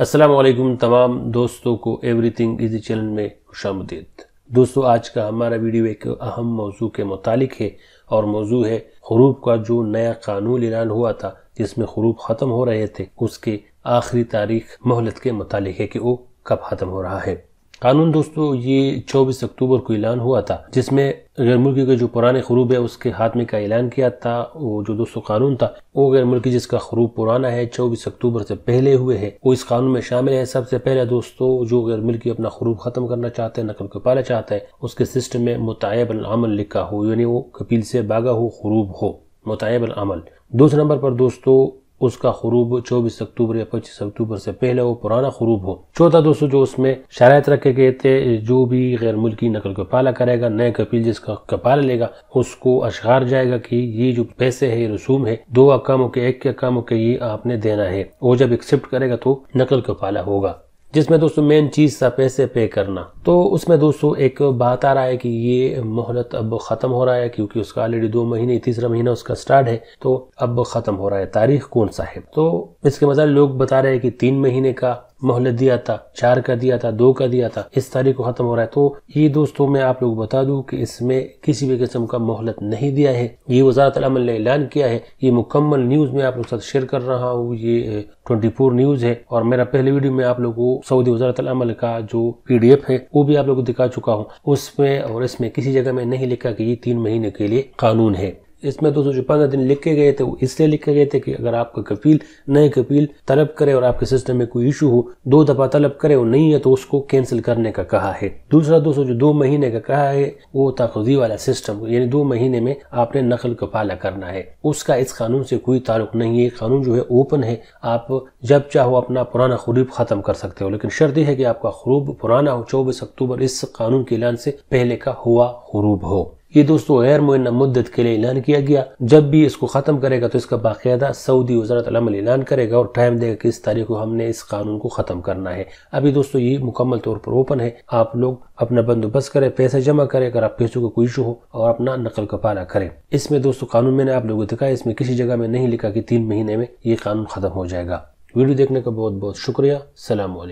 असलकुम तमाम दोस्तों को एवरीथिंग इजी चैनल में खुशामदीद दोस्तों आज का हमारा वीडियो एक अहम मौजू के मुतालिक है और मौजू है हरूब का जो नया कानून ऐलान हुआ था जिसमें हरूब ख़त्म हो रहे थे उसके आखिरी तारीख मोहलत के मुतालिक है कि वो कब ख़त्म हो रहा है कानून दोस्तों ये 24 अक्टूबर को ऐलान हुआ था जिसमें गैर मुल्की के जो पुराने खरूब है उसके हाथमे का ऐलान किया था वो जो दोस्तों कानून था वो गैर मुल्की जिसका खरूब पुराना है चौबीस अक्टूबर से पहले हुए है वो इस कानून में शामिल है सबसे पहले दोस्तों जो गैर मुल्की अपना खरूब खत्म करना चाहते हैं नकल कपाला चाहता है उसके सिस्टम में मुतयब अमल लिखा हो यानी वो कपील से बागा हो खरूब हो मुतयब अमल दूसरे नंबर पर दोस्तों उसका खरूब चौबीस अक्टूबर या पच्चीस अक्टूबर से पहले वो पुराना खरूब हो चौथा दोस्तों जो उसमें शरात रखे गए थे जो भी गैर मुल्की नकल कपाला करेगा नए कपिल जिसका कपाला लेगा उसको अशगार जाएगा कि ये जो पैसे है रसूम है दो अकामों के एक के अकामों के ये आपने देना है वो जब एक्सेप्ट करेगा तो नकल कपाला होगा जिसमें दोस्तों मेन चीज़ था पैसे पे करना तो उसमें दोस्तों एक बात आ रहा है कि ये मोहलत अब ख़त्म हो रहा है क्योंकि उसका ऑलरेडी दो महीने तीसरा महीना उसका स्टार्ट है तो अब ख़त्म हो रहा है तारीख कौन सा है तो इसके मतलब लोग बता रहे हैं कि तीन महीने का मोहलत दिया था चार का दिया था दो का दिया था इस तारीख को ख़त्म हो रहा है तो ये दोस्तों मैं आप लोग बता दू कि इसमें किसी भी किस्म का मोहलत नहीं दिया है ये वजारत अमल ने ऐलान किया है ये मुकम्मल न्यूज़ में आप लोग साथ शेयर कर रहा हूँ ये ट्वेंटी फोर न्यूज़ है और मेरा पहले वीडियो में आप लोग को सऊदी वजारत अमल का जो पी डी एफ है वो भी आप लोग को दिखा चुका हूँ उसमें और इसमें किसी जगह में नहीं लिखा कि ये तीन महीने के लिए कानून है इसमें दो सौ छप्पन दिन लिखे गए थे वो इसलिए लिखे गए थे कि अगर आपका कपील नए कपील तलब करे और आपके सिस्टम में कोई इशू हो दो दफा तलब करे वो नहीं है तो उसको कैंसिल करने का कहा है दूसरा दो सौ जो दो महीने का कहा है वो ताखुदी वाला सिस्टम यानी दो महीने में आपने नकल का पाला करना है उसका इस कानून से कोई ताल्लुक नहीं है कानून जो है ओपन है आप जब चाहो अपना पुराना खरीब खत्म कर सकते हो लेकिन शर्त यह है कि आपका खरूब पुराना हो चौबीस अक्टूबर इस कानून के ऐलान से पहले का हुआ खरूब हो ये दोस्तों गैर मुन मुद्दत के लिए ऐलान किया गया जब भी इसको खत्म करेगा तो इसका बाकायदा सऊदी वजारत ऐलान करेगा और टाइम देगा कि इस तारीख को हमने इस कानून को खत्म करना है अभी दोस्तों ये मुकम्मल तौर पर ओपन है आप लोग अपना बंदोबस्त करें पैसे जमा करें अगर आप पैसों का कोई इशू हो और अपना नकल का पारा करें इसमें दोस्तों कानून मैंने आप लोगों को दिखाया इसमें किसी जगह में नहीं लिखा कि तीन महीने में ये कानून खत्म हो जाएगा वीडियो देखने का बहुत बहुत शुक्रिया सलाम